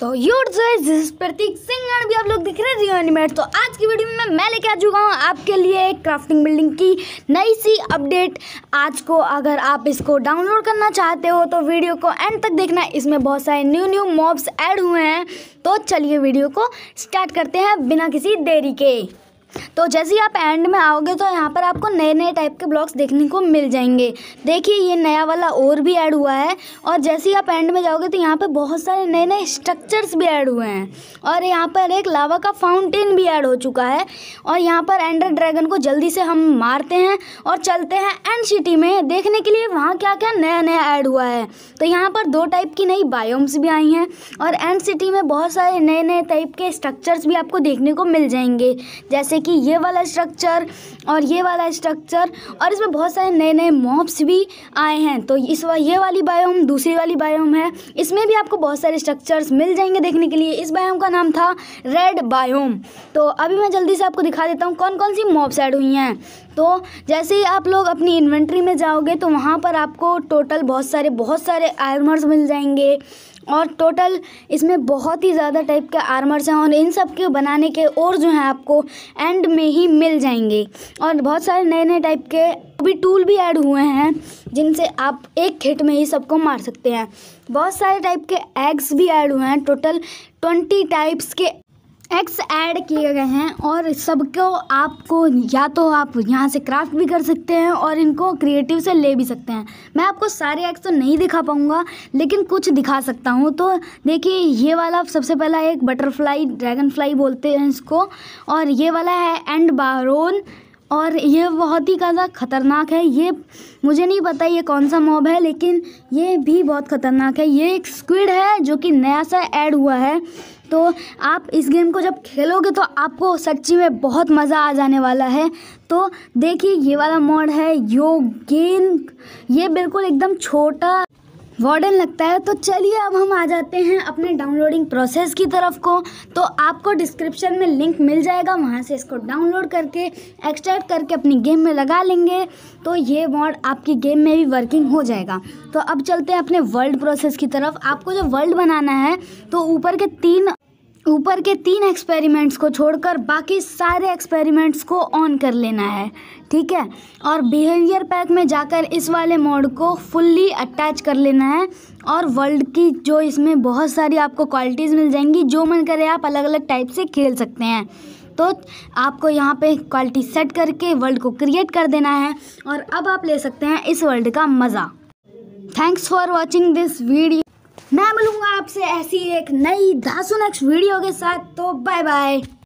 तो प्रतीक सिंह भी आप लोग दिख रहे हैं एनिमेट तो आज की वीडियो में मैं लेके आ चुका हूँ आपके लिए क्राफ्टिंग बिल्डिंग की नई सी अपडेट आज को अगर आप इसको डाउनलोड करना चाहते हो तो वीडियो को एंड तक देखना इसमें बहुत सारे न्यू न्यू मॉब्स ऐड हुए हैं तो चलिए वीडियो को स्टार्ट करते हैं बिना किसी देरी के तो जैसे ही आप एंड में आओगे तो यहाँ पर आपको नए नए टाइप के ब्लॉग्स देखने को मिल जाएंगे देखिए ये नया वाला और भी ऐड हुआ है और जैसे ही आप एंड में जाओगे तो यहाँ पर बहुत सारे नए नए स्ट्रक्चर्स भी ऐड हुए हैं और यहाँ पर एक लावा का फाउंटेन भी ऐड हो चुका है और यहाँ पर एंडर ड्रैगन को जल्दी से हम मारते हैं और चलते हैं एंड सिटी में देखने के लिए वहाँ क्या क्या नया नया ऐड हुआ है तो यहाँ पर दो टाइप की नई बायोम्स भी आई हैं और एंड सिटी में बहुत सारे नए नए टाइप के स्ट्रक्चर्स भी आपको देखने को मिल जाएंगे जैसे कि ये वाला स्ट्रक्चर और ये वाला स्ट्रक्चर और इसमें बहुत सारे नए नए मॉप्स भी आए हैं तो इस वा, ये वाली बायोम दूसरी वाली बायोम है इसमें भी आपको बहुत सारे स्ट्रक्चर्स मिल जाएंगे देखने के लिए इस बायोम का नाम था रेड बायोम तो अभी मैं जल्दी से आपको दिखा देता हूँ कौन कौन सी मॉप्स ऐड हुई हैं तो जैसे ही आप लोग अपनी इन्वेंट्री में जाओगे तो वहाँ पर आपको टोटल बहुत सारे बहुत सारे आर्मर्स मिल जाएंगे और टोटल इसमें बहुत ही ज़्यादा टाइप के आर्मर्स हैं और इन सब के बनाने के और जो हैं आपको एंड में ही मिल जाएंगे और बहुत सारे नए नए टाइप के अभी टूल भी ऐड हुए हैं जिनसे आप एक हिट में ही सबको मार सकते हैं बहुत सारे टाइप के एग्स भी ऐड हुए हैं टोटल ट्वेंटी टाइप्स के एक्स ऐड किए गए हैं और सबको आपको या तो आप यहाँ से क्राफ्ट भी कर सकते हैं और इनको क्रिएटिव से ले भी सकते हैं मैं आपको सारे एक्स तो नहीं दिखा पाऊँगा लेकिन कुछ दिखा सकता हूँ तो देखिए ये वाला सबसे पहला एक बटरफ्लाई ड्रैगन फ्लाई बोलते हैं इसको और ये वाला है एंड बारोन और यह बहुत ही ज़्यादा ख़तरनाक है ये मुझे नहीं पता ये कौन सा मॉब है लेकिन ये भी बहुत ख़तरनाक है ये एक स्क्विड है जो कि नया सा ऐड हुआ है तो आप इस गेम को जब खेलोगे तो आपको सच्ची में बहुत मज़ा आ जाने वाला है तो देखिए ये वाला मॉड है यो गेंद ये बिल्कुल एकदम छोटा वार्डन लगता है तो चलिए अब हम आ जाते हैं अपने डाउनलोडिंग प्रोसेस की तरफ को तो आपको डिस्क्रिप्शन में लिंक मिल जाएगा वहाँ से इसको डाउनलोड करके एक्सट्रैक्ट करके अपनी गेम में लगा लेंगे तो ये वॉर्ड आपकी गेम में भी वर्किंग हो जाएगा तो अब चलते हैं अपने वर्ल्ड प्रोसेस की तरफ आपको जो वर्ल्ड बनाना है तो ऊपर के तीन ऊपर के तीन एक्सपेरिमेंट्स को छोड़कर बाकी सारे एक्सपेरिमेंट्स को ऑन कर लेना है ठीक है और बिहेवियर पैक में जाकर इस वाले मोड को फुल्ली अटैच कर लेना है और वर्ल्ड की जो इसमें बहुत सारी आपको क्वालिटीज़ मिल जाएंगी जो मन करे आप अलग अलग टाइप से खेल सकते हैं तो आपको यहाँ पे क्वालिटी सेट करके वर्ल्ड को क्रिएट कर देना है और अब आप ले सकते हैं इस वर्ल्ड का मज़ा thanks for watching this video मैं मिलूंगा आपसे ऐसी एक नई धासु नेक्स्ट वीडियो के साथ तो बाय बाय